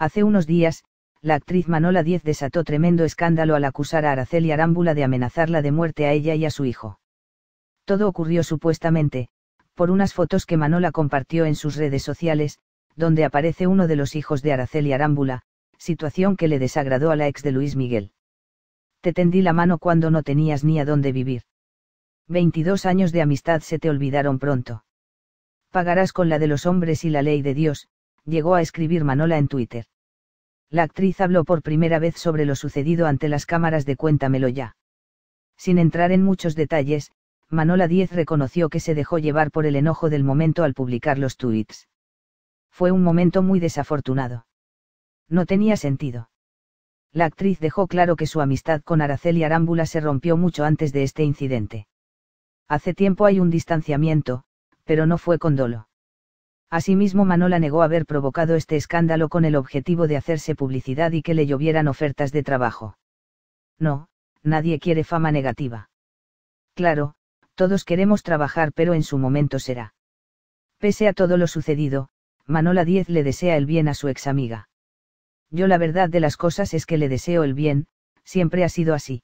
Hace unos días, la actriz Manola Diez desató tremendo escándalo al acusar a Araceli Arámbula de amenazarla de muerte a ella y a su hijo. Todo ocurrió supuestamente, por unas fotos que Manola compartió en sus redes sociales, donde aparece uno de los hijos de Araceli Arámbula, situación que le desagradó a la ex de Luis Miguel. Te tendí la mano cuando no tenías ni a dónde vivir. 22 años de amistad se te olvidaron pronto. Pagarás con la de los hombres y la ley de Dios, llegó a escribir Manola en Twitter. La actriz habló por primera vez sobre lo sucedido ante las cámaras de Cuéntamelo ya. Sin entrar en muchos detalles, Manola Diez reconoció que se dejó llevar por el enojo del momento al publicar los tuits. Fue un momento muy desafortunado. No tenía sentido. La actriz dejó claro que su amistad con Araceli Arámbula se rompió mucho antes de este incidente. Hace tiempo hay un distanciamiento, pero no fue con dolo. Asimismo Manola negó haber provocado este escándalo con el objetivo de hacerse publicidad y que le llovieran ofertas de trabajo. No, nadie quiere fama negativa. Claro, todos queremos trabajar pero en su momento será. Pese a todo lo sucedido, Manola 10 le desea el bien a su ex amiga. Yo la verdad de las cosas es que le deseo el bien, siempre ha sido así.